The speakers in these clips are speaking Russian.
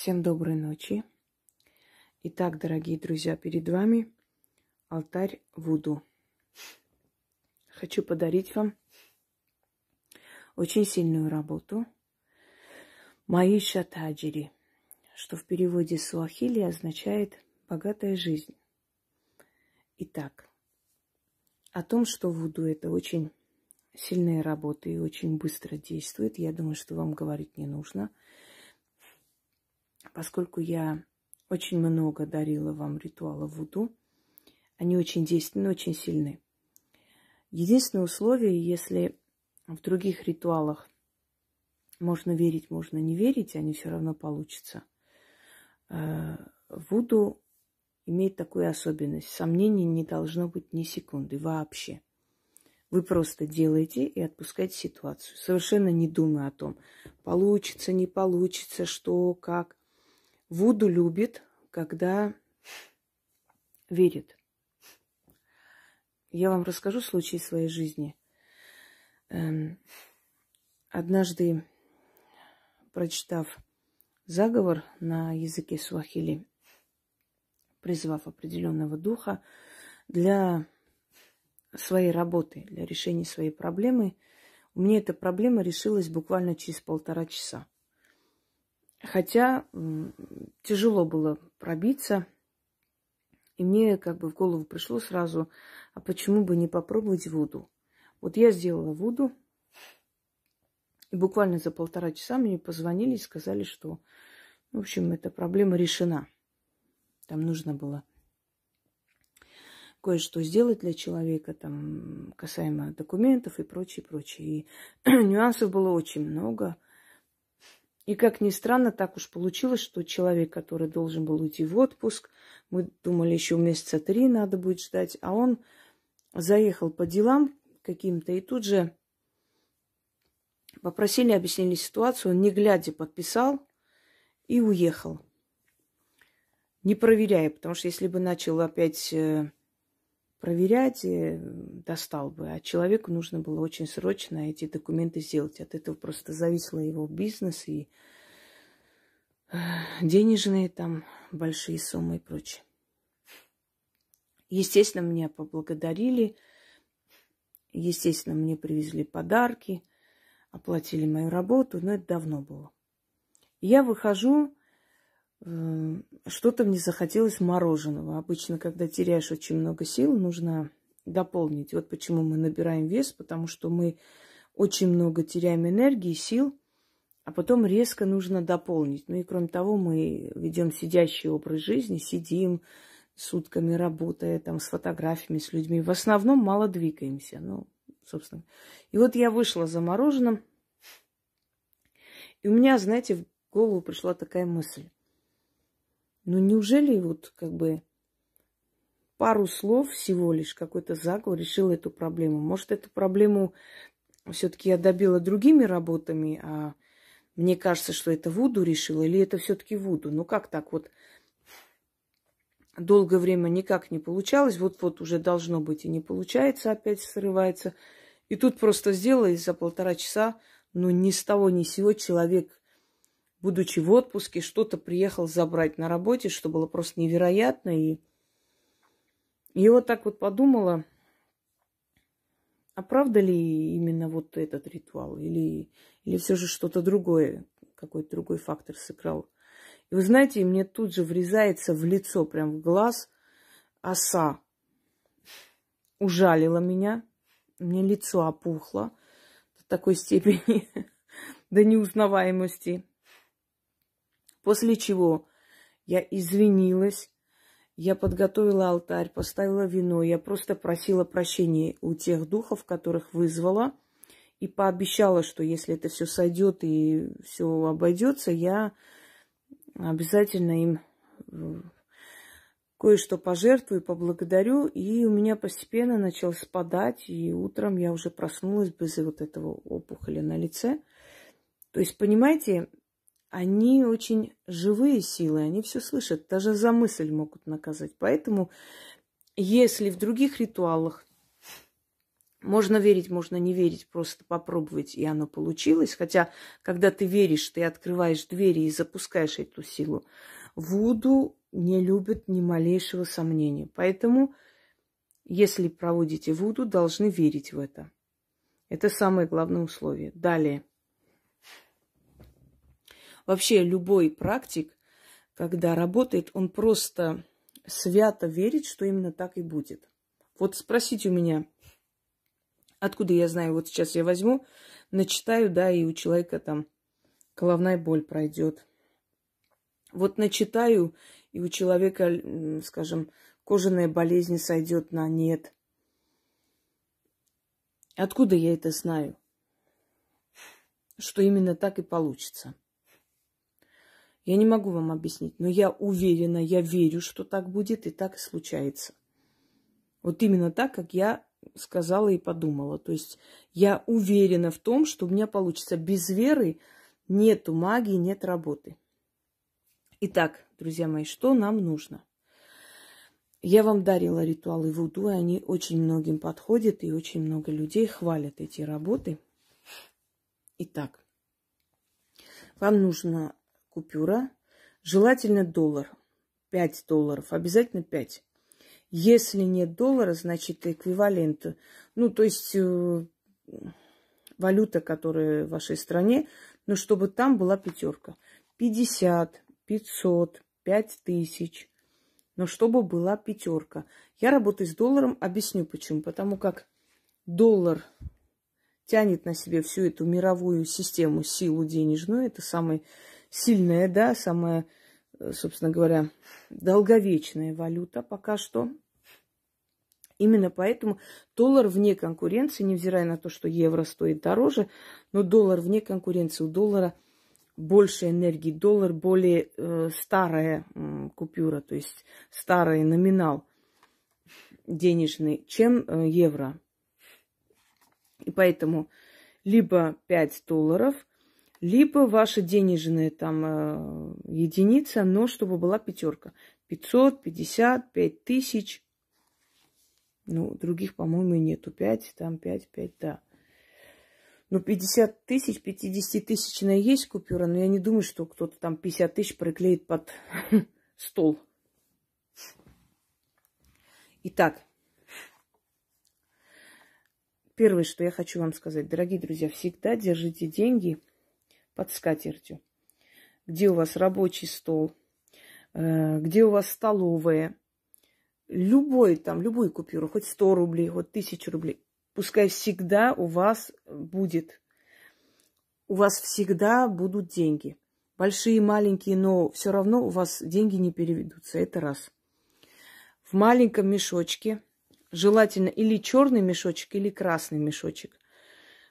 Всем доброй ночи. Итак, дорогие друзья, перед вами алтарь Вуду. Хочу подарить вам очень сильную работу Мои Шатаджири, что в переводе с уахили означает «богатая жизнь». Итак, о том, что Вуду – это очень сильная работа и очень быстро действует, я думаю, что вам говорить не нужно – поскольку я очень много дарила вам ритуалов Вуду, они очень действенны, очень сильны. Единственное условие, если в других ритуалах можно верить, можно не верить, они все равно получатся. Э, вуду имеет такую особенность. Сомнений не должно быть ни секунды вообще. Вы просто делаете и отпускаете ситуацию, совершенно не думая о том, получится, не получится, что, как. Вуду любит, когда верит. Я вам расскажу случай своей жизни. Эм, однажды, прочитав заговор на языке суахили, призвав определенного духа для своей работы, для решения своей проблемы, у меня эта проблема решилась буквально через полтора часа. Хотя тяжело было пробиться. И мне как бы в голову пришло сразу, а почему бы не попробовать Вуду? Вот я сделала Вуду, и буквально за полтора часа мне позвонили и сказали, что, в общем, эта проблема решена. Там нужно было кое-что сделать для человека, там, касаемо документов и прочее, прочее. И нюансов было очень много – и, как ни странно, так уж получилось, что человек, который должен был уйти в отпуск, мы думали, еще месяца три надо будет ждать, а он заехал по делам каким-то и тут же попросили, объяснили ситуацию, он не глядя подписал и уехал, не проверяя, потому что если бы начал опять э, проверять э, достал бы, а человеку нужно было очень срочно эти документы сделать. От этого просто зависло его бизнес и э, денежные там большие суммы и прочее. Естественно, меня поблагодарили. Естественно, мне привезли подарки, оплатили мою работу, но это давно было. Я выхожу Эм, что-то мне захотелось мороженого. Обычно, когда теряешь очень много сил, нужно дополнить. Вот почему мы набираем вес, потому что мы очень много теряем энергии, сил, а потом резко нужно дополнить. Ну и кроме того, мы ведем сидящий образ жизни, сидим сутками, работая там с фотографиями, с людьми. В основном мало двигаемся, ну, собственно. И вот я вышла за мороженым, и у меня, знаете, в голову пришла такая мысль. Ну неужели вот как бы пару слов всего лишь, какой-то заговор решил эту проблему? Может, эту проблему все-таки я добила другими работами, а мне кажется, что это Вуду решила, или это все-таки Вуду? Ну как так вот? Долгое время никак не получалось, вот-вот уже должно быть и не получается, опять срывается. И тут просто сделай за полтора часа, ну, ни с того ни с сего человек будучи в отпуске, что-то приехал забрать на работе, что было просто невероятно. И, и вот так вот подумала, а правда ли именно вот этот ритуал? Или, или все же что-то другое, какой-то другой фактор сыграл? И вы знаете, мне тут же врезается в лицо, прям в глаз оса. Ужалила меня, мне лицо опухло до такой степени, до неузнаваемости. После чего я извинилась, я подготовила алтарь, поставила вино, я просто просила прощения у тех духов, которых вызвала, и пообещала, что если это все сойдет и все обойдется, я обязательно им э, кое-что пожертвую, поблагодарю, и у меня постепенно начал спадать, и утром я уже проснулась без вот этого опухоля на лице. То есть, понимаете, они очень живые силы, они все слышат, даже за мысль могут наказать. Поэтому, если в других ритуалах можно верить, можно не верить, просто попробовать, и оно получилось. Хотя, когда ты веришь, ты открываешь двери и запускаешь эту силу. Вуду не любят ни малейшего сомнения. Поэтому, если проводите вуду, должны верить в это. Это самое главное условие. Далее вообще любой практик, когда работает, он просто свято верит, что именно так и будет. Вот спросите у меня, откуда я знаю, вот сейчас я возьму, начитаю, да, и у человека там головная боль пройдет. Вот начитаю, и у человека, скажем, кожаная болезнь сойдет на нет. Откуда я это знаю? Что именно так и получится. Я не могу вам объяснить, но я уверена, я верю, что так будет и так и случается. Вот именно так, как я сказала и подумала. То есть я уверена в том, что у меня получится. Без веры нету магии, нет работы. Итак, друзья мои, что нам нужно? Я вам дарила ритуалы Вуду, и они очень многим подходят, и очень много людей хвалят эти работы. Итак, вам нужно купюра, желательно доллар, 5 долларов, обязательно 5. Если нет доллара, значит эквивалент, ну то есть э, валюта, которая в вашей стране, но чтобы там была пятерка. 50, 500, 5000, но чтобы была пятерка. Я работаю с долларом, объясню почему. Потому как доллар тянет на себе всю эту мировую систему, силу денежную. Это самый сильная, да, самая, э, собственно говоря, долговечная валюта пока что. Именно поэтому доллар вне конкуренции, невзирая на то, что евро стоит дороже, но доллар вне конкуренции. У доллара больше энергии, доллар более э, старая э, купюра, то есть старый номинал денежный, чем э, евро. И поэтому либо 5 долларов, либо ваша денежная там э, единица, но чтобы была пятерка. 500, 50, 5 тысяч. Ну, других, по-моему, нету. 5, там 5, 5, да. Ну, 50 тысяч, 50 тысячная есть купюра, но я не думаю, что кто-то там 50 тысяч приклеит под стол. Итак, первое, что я хочу вам сказать, дорогие друзья, всегда держите деньги – под скатертью. Где у вас рабочий стол, э, где у вас столовая. Любой там, любую купюру, хоть 100 рублей, хоть 1000 рублей. Пускай всегда у вас будет, у вас всегда будут деньги. Большие, маленькие, но все равно у вас деньги не переведутся. Это раз. В маленьком мешочке, желательно или черный мешочек, или красный мешочек.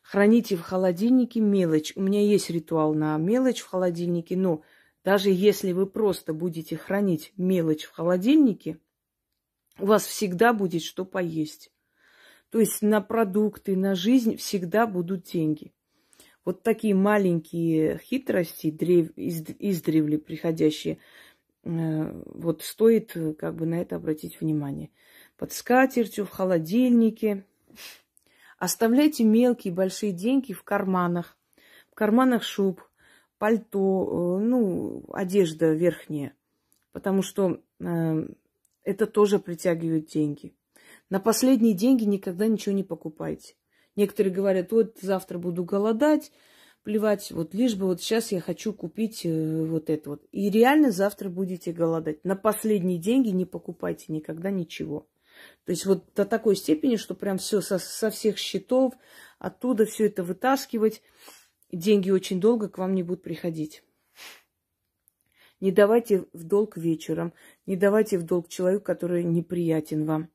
Храните в холодильнике мелочь. У меня есть ритуал на мелочь в холодильнике, но даже если вы просто будете хранить мелочь в холодильнике, у вас всегда будет что поесть. То есть на продукты, на жизнь всегда будут деньги. Вот такие маленькие хитрости, древ... издревле приходящие, э, вот стоит э, как бы на это обратить внимание. Под скатертью, в холодильнике. Оставляйте мелкие и большие деньги в карманах, в карманах шуб, пальто, э, ну, одежда верхняя, потому что э, это тоже притягивает деньги. На последние деньги никогда ничего не покупайте. Некоторые говорят, вот завтра буду голодать, плевать, вот лишь бы вот сейчас я хочу купить э, вот это вот. И реально завтра будете голодать. На последние деньги не покупайте никогда ничего. То есть вот до такой степени, что прям все со, со всех счетов, оттуда все это вытаскивать, деньги очень долго к вам не будут приходить. Не давайте в долг вечером, не давайте в долг человеку, который неприятен вам.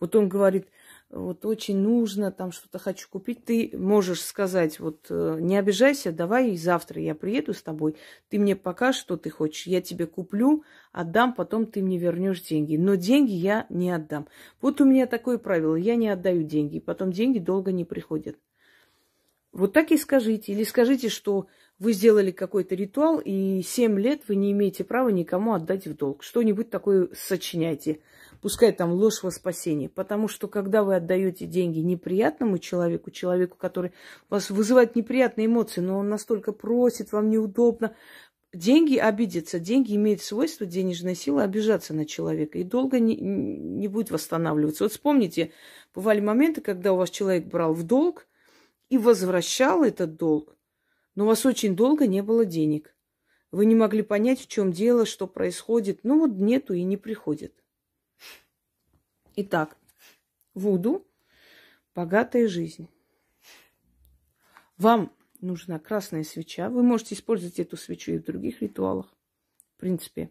Вот он говорит, вот очень нужно, там что-то хочу купить, ты можешь сказать, вот э, не обижайся, давай завтра я приеду с тобой, ты мне покажешь, что ты хочешь, я тебе куплю, отдам, потом ты мне вернешь деньги. Но деньги я не отдам. Вот у меня такое правило, я не отдаю деньги, потом деньги долго не приходят. Вот так и скажите. Или скажите, что вы сделали какой-то ритуал, и семь лет вы не имеете права никому отдать в долг. Что-нибудь такое сочиняйте. Пускай там ложь во спасение. Потому что, когда вы отдаете деньги неприятному человеку, человеку, который вас вызывает неприятные эмоции, но он настолько просит, вам неудобно, деньги обидятся. Деньги имеют свойство, денежная сила обижаться на человека. И долго не, не будет восстанавливаться. Вот вспомните, бывали моменты, когда у вас человек брал в долг и возвращал этот долг, но у вас очень долго не было денег. Вы не могли понять, в чем дело, что происходит. Ну вот нету и не приходит. Итак, Вуду – богатая жизнь. Вам нужна красная свеча. Вы можете использовать эту свечу и в других ритуалах. В принципе.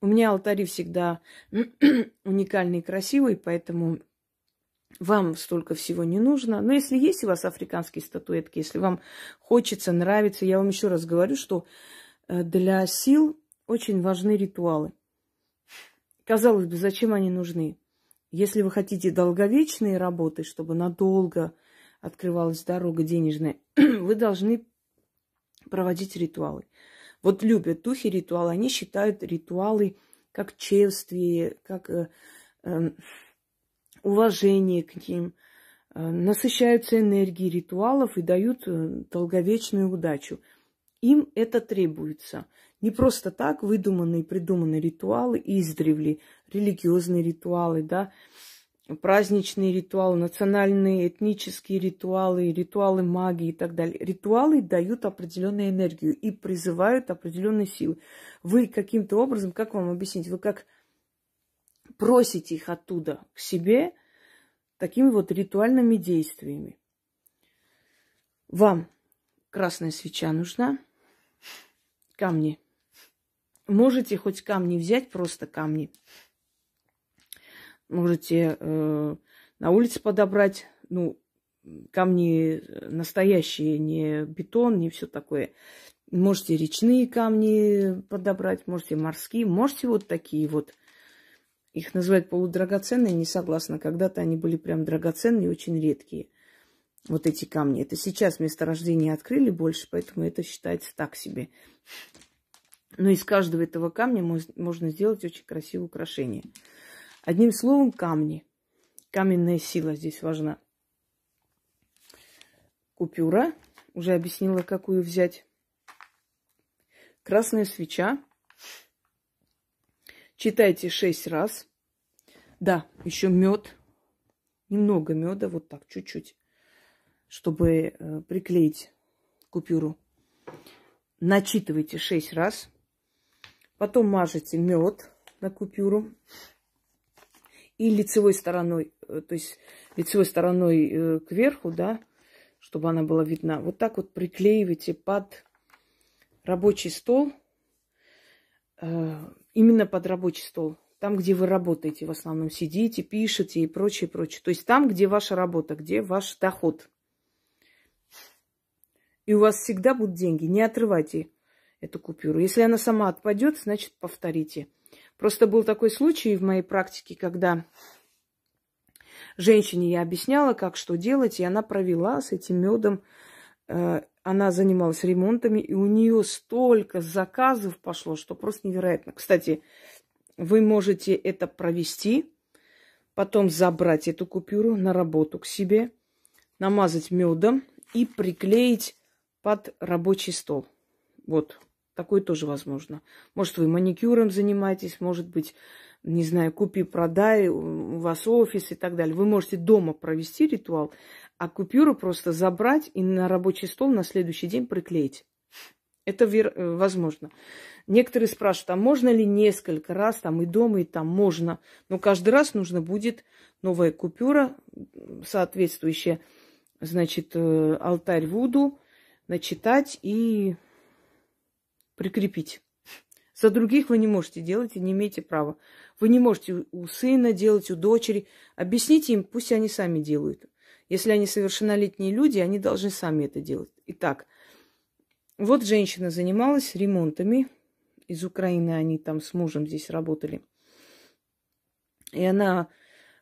У меня алтари всегда уникальные и красивые, поэтому вам столько всего не нужно. Но если есть у вас африканские статуэтки, если вам хочется, нравится, я вам еще раз говорю, что э, для сил очень важны ритуалы. Казалось бы, зачем они нужны? Если вы хотите долговечные работы, чтобы надолго открывалась дорога денежная, вы должны проводить ритуалы. Вот любят духи ритуалы, они считают ритуалы как чевствие, как э, э, уважение к ним, э, насыщаются энергией ритуалов и дают э, долговечную удачу. Им это требуется – не просто так выдуманные, придуманные ритуалы издревле, религиозные ритуалы, да, праздничные ритуалы, национальные, этнические ритуалы, ритуалы магии и так далее. Ритуалы дают определенную энергию и призывают определенные силы. Вы каким-то образом, как вам объяснить, вы как просите их оттуда к себе такими вот ритуальными действиями. Вам красная свеча нужна, камни – Можете хоть камни взять, просто камни. Можете э, на улице подобрать, ну, камни э, настоящие, не бетон, не все такое. Можете речные камни подобрать, можете морские, можете вот такие вот. Их называют полудрагоценные, не согласна. Когда-то они были прям драгоценные, очень редкие. Вот эти камни. Это сейчас месторождение открыли больше, поэтому это считается так себе. Но из каждого этого камня можно сделать очень красивое украшение. Одним словом, камни. Каменная сила здесь важна. Купюра. Уже объяснила, какую взять. Красная свеча. Читайте шесть раз. Да, еще мед. Немного меда, вот так, чуть-чуть, чтобы э, приклеить купюру. Начитывайте шесть раз. Потом мажете мед на купюру. И лицевой стороной, э, то есть лицевой стороной э, кверху, да, чтобы она была видна. Вот так вот приклеиваете под рабочий стол, э, именно под рабочий стол, там, где вы работаете, в основном сидите, пишете и прочее, прочее. То есть там, где ваша работа, где ваш доход. И у вас всегда будут деньги. Не отрывайте эту купюру. Если она сама отпадет, значит, повторите. Просто был такой случай в моей практике, когда женщине я объясняла, как что делать, и она провела с этим медом. Э, она занималась ремонтами, и у нее столько заказов пошло, что просто невероятно. Кстати, вы можете это провести, потом забрать эту купюру на работу к себе, намазать медом и приклеить под рабочий стол. Вот, Такое тоже возможно. Может, вы маникюром занимаетесь, может быть, не знаю, купи-продай, у вас офис и так далее. Вы можете дома провести ритуал, а купюру просто забрать и на рабочий стол на следующий день приклеить. Это вер... Э, возможно. Некоторые спрашивают, а можно ли несколько раз там и дома, и там можно. Но каждый раз нужно будет новая купюра, соответствующая, значит, э, алтарь Вуду, начитать и прикрепить. За других вы не можете делать и не имеете права. Вы не можете у сына делать, у дочери. Объясните им, пусть они сами делают. Если они совершеннолетние люди, они должны сами это делать. Итак, вот женщина занималась ремонтами. Из Украины они там с мужем здесь работали. И она,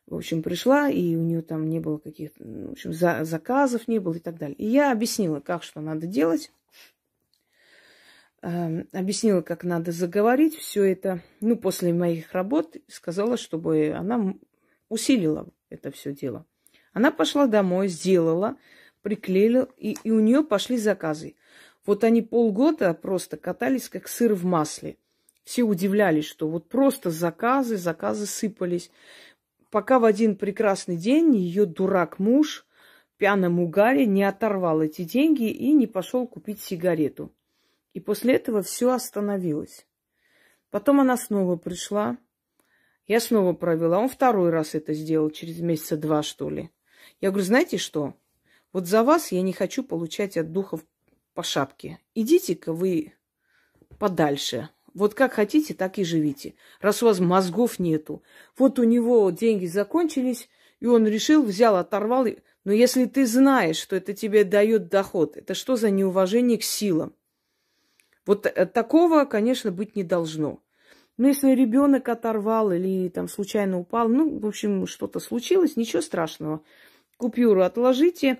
в общем, пришла, и у нее там не было каких-то, ну, в общем, за заказов не было и так далее. И я объяснила, как что надо делать. Эм, объяснила, как надо заговорить все это. Ну, после моих работ сказала, чтобы она усилила это все дело. Она пошла домой, сделала, приклеила, и, и у нее пошли заказы. Вот они полгода просто катались, как сыр в масле. Все удивлялись, что вот просто заказы, заказы сыпались. Пока в один прекрасный день ее дурак муж в пьяном угаре не оторвал эти деньги и не пошел купить сигарету. И после этого все остановилось. Потом она снова пришла. Я снова провела. Он второй раз это сделал, через месяца два, что ли. Я говорю, знаете что? Вот за вас я не хочу получать от духов по шапке. Идите-ка вы подальше. Вот как хотите, так и живите. Раз у вас мозгов нету. Вот у него деньги закончились, и он решил, взял, оторвал. Но если ты знаешь, что это тебе дает доход, это что за неуважение к силам? Вот э, такого, конечно, быть не должно. Но ну, если ребенок оторвал или там случайно упал, ну, в общем, что-то случилось, ничего страшного. Купюру отложите.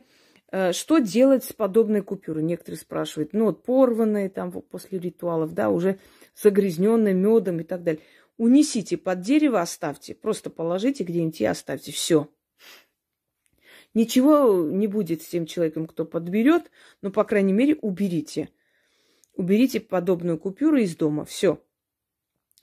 Э, что делать с подобной купюрой? Некоторые спрашивают. Ну, вот порванные там после ритуалов, да, уже загрязненные медом и так далее. Унесите под дерево, оставьте. Просто положите где-нибудь и оставьте. Все. Ничего не будет с тем человеком, кто подберет, но, по крайней мере, уберите – Уберите подобную купюру из дома. Все.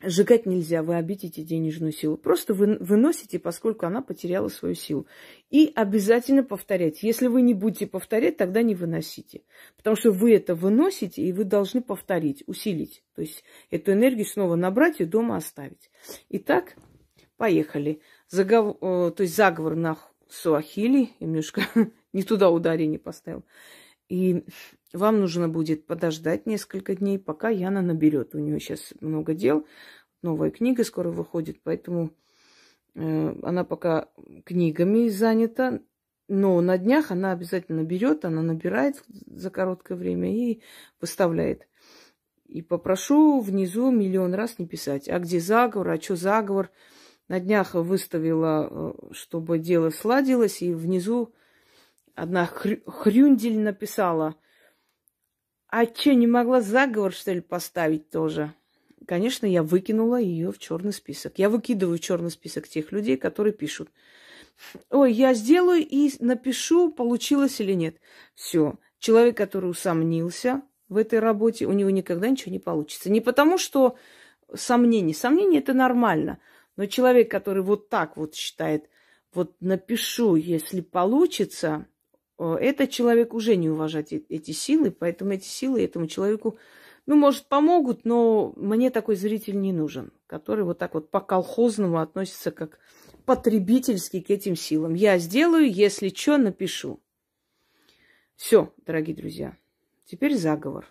Сжигать нельзя, вы обидите денежную силу. Просто вы, выносите, поскольку она потеряла свою силу. И обязательно повторять. Если вы не будете повторять, тогда не выносите. Потому что вы это выносите, и вы должны повторить, усилить. То есть эту энергию снова набрать и дома оставить. Итак, поехали. Загов... Э, то есть заговор на Суахили. Я немножко не туда ударение поставил. И вам нужно будет подождать несколько дней, пока Яна наберет. У нее сейчас много дел. Новая книга скоро выходит, поэтому э, она пока книгами занята. Но на днях она обязательно берет, она набирает за короткое время и выставляет. И попрошу внизу миллион раз не писать. А где заговор? А что заговор? На днях выставила, э, чтобы дело сладилось, и внизу одна хрю- хрюндель написала – а че, не могла заговор, что ли, поставить тоже? Конечно, я выкинула ее в черный список. Я выкидываю в черный список тех людей, которые пишут. Ой, я сделаю и напишу, получилось или нет. Все. Человек, который усомнился в этой работе, у него никогда ничего не получится. Не потому, что сомнение. Сомнение – это нормально. Но человек, который вот так вот считает, вот напишу, если получится – Э, этот человек уже не уважает э, эти силы, поэтому эти силы этому человеку, ну, может, помогут, но мне такой зритель не нужен, который вот так вот по-колхозному относится как потребительски к этим силам. Я сделаю, если что, напишу. Все, дорогие друзья, теперь заговор.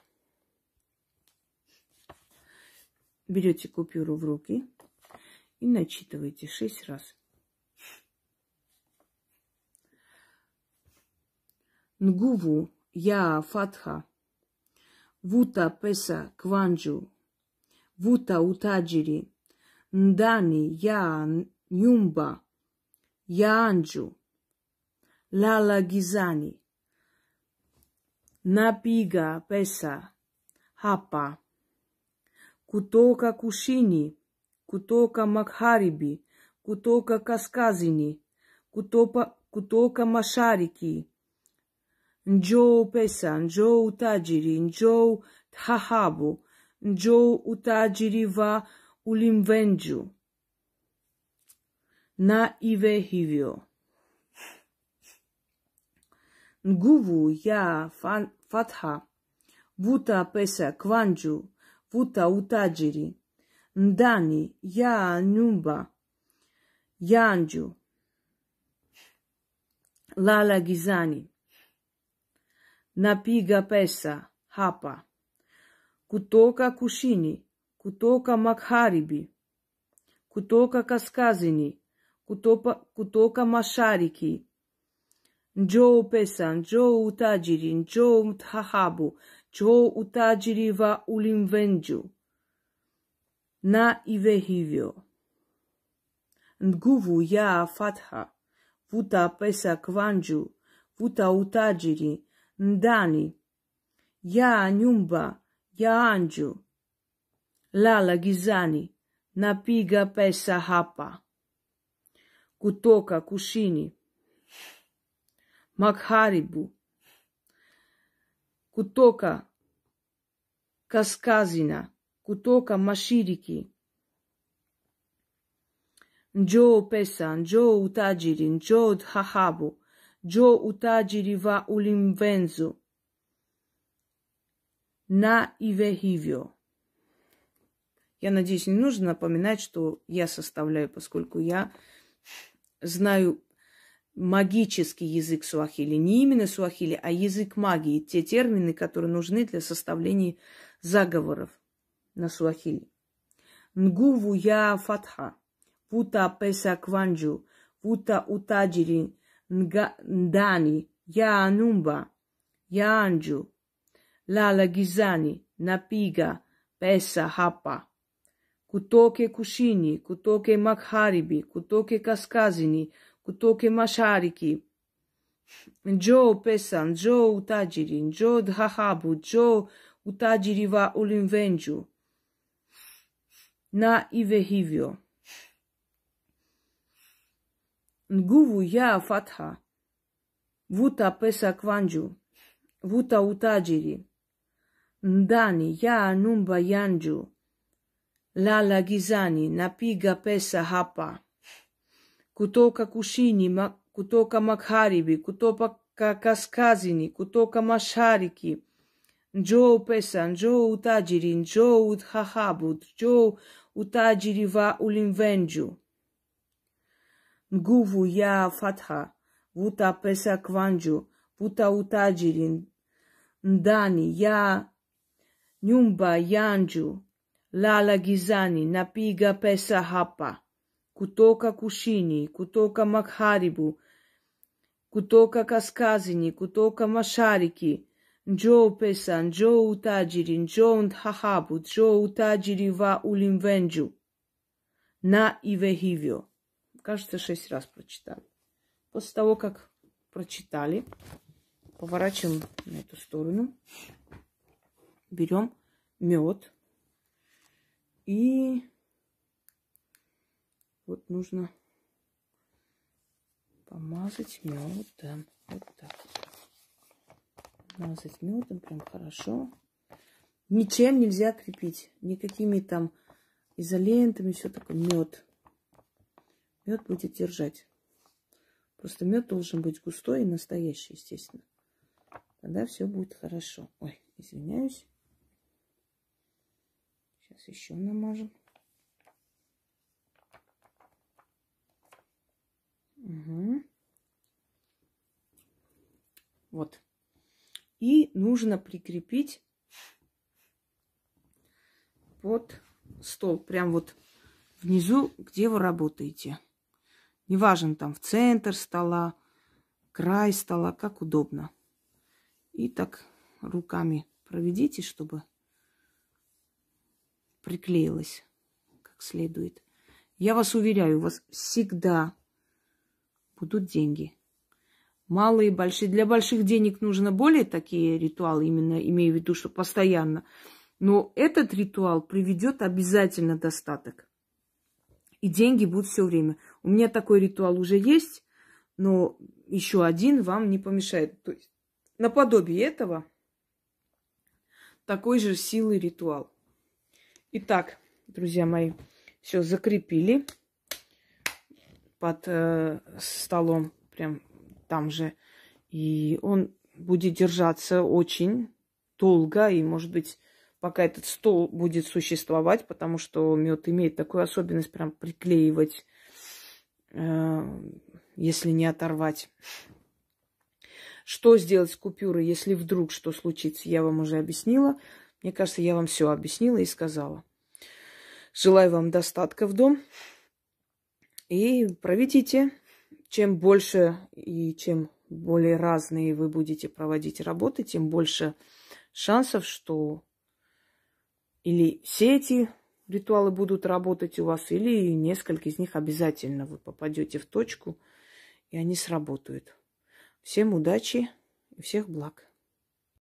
Берете купюру в руки и начитываете шесть раз – nguvu ya fatha, vuta pesa kwangu, vuta utajiri ndani ya nyumba yangu, lala gizani, napiga pesa hapa kutoka kushini, kutoka magharibi, kutoka kaskazini, kutoka, kutoka mashariki njoo pesa, njoo utajiri, njoo dhahabu, njoo utajiri wa ulimwengu. Na iwe hivyo. Nguvu ya fatha, vuta pesa, kwanju, vuta utajiri, ndani ya nyumba yanju. Lala gizani napiga pesa hapa, kutoka kushini, kutoka magharibi, kutoka kaskazini, kutoka, kutoka mashariki. Njoo pesa, njoo utajiri, njoo dhahabu, njoo utajiri wa ulimwengu. Na iwe hivyo. Nguvu ya Fatha, vuta pesa kwangu, vuta utajiri, ndani ya nyumba ya anju. Lala gizani, napiga pesa hapa kutoka kushini magharibu, kutoka kaskazina, kutoka mashiriki. Njoo pesa, njoo utajiri, njoo dhahabu, Джо уtajiri wa ulimwenzu. На иве Я надеюсь, не нужно напоминать, что я составляю, поскольку я знаю магический язык суахили. Не именно суахили, а язык магии. Те термины, которые нужны для составления заговоров на суахили. Нгуву я фатха. Вута песа кванджу. Вута утаджири. ndani ya yaanju lala gizani napiga pesa hapa kutoke kusini kutoke Makharibi, kutoke kaskazini kutoke mashariki njo pesa njo utajiri njo dhahabu njo utajiri wa Ulimvenju, na Ive hivyo nguvu ya fatha, vuta pesa kwangu, vuta utajiri ndani ya nyumba yangu, lala gizani, na piga pesa hapa, kutoka kushini ma, kutoka magharibi, kutoka kaskazini, kutoka mashariki njoo pesa, njo utajiri, njo dhahabu, njoo utajiri va ulimwengu nguvu ya fatha vuta pesa kwanju vuta utajiri ndani ya nyumba yanju lala gizani napiga pesa hapa kutoka kushini kutoka magharibu kutoka kaskazini kutoka mashariki njoo pesa njoo utajiri njoo dhahabu njoo utajiri wa ulimwengu na iwe hivyo кажется, шесть раз прочитали. После того, как прочитали, поворачиваем на эту сторону, берем мед и вот нужно помазать медом. Вот так. Мазать медом прям хорошо. Ничем нельзя крепить. Никакими там изолентами, все такое. Мед мед будет держать. Просто мед должен быть густой и настоящий, естественно. Тогда все будет хорошо. Ой, извиняюсь. Сейчас еще намажем. Угу. Вот. И нужно прикрепить под стол, прям вот внизу, где вы работаете. Неважно, там в центр стола, край стола, как удобно. И так руками проведите, чтобы приклеилось как следует. Я вас уверяю, у вас всегда будут деньги. Малые, большие. Для больших денег нужно более такие ритуалы, именно имею в виду, что постоянно. Но этот ритуал приведет обязательно достаток. И деньги будут все время. У меня такой ритуал уже есть, но еще один вам не помешает. То есть наподобие этого такой же силы ритуал. Итак, друзья мои, все закрепили под э, столом, прям там же. И он будет держаться очень долго, и, может быть, пока этот стол будет существовать, потому что мед имеет такую особенность прям приклеивать Э, если не оторвать. Что сделать с купюрой, если вдруг что случится, я вам уже объяснила. Мне кажется, я вам все объяснила и сказала. Желаю вам достатка в дом и проведите. Чем больше и чем более разные вы будете проводить работы, тем больше шансов, что или все эти ритуалы будут работать у вас, или несколько из них обязательно вы попадете в точку, и они сработают. Всем удачи и всех благ!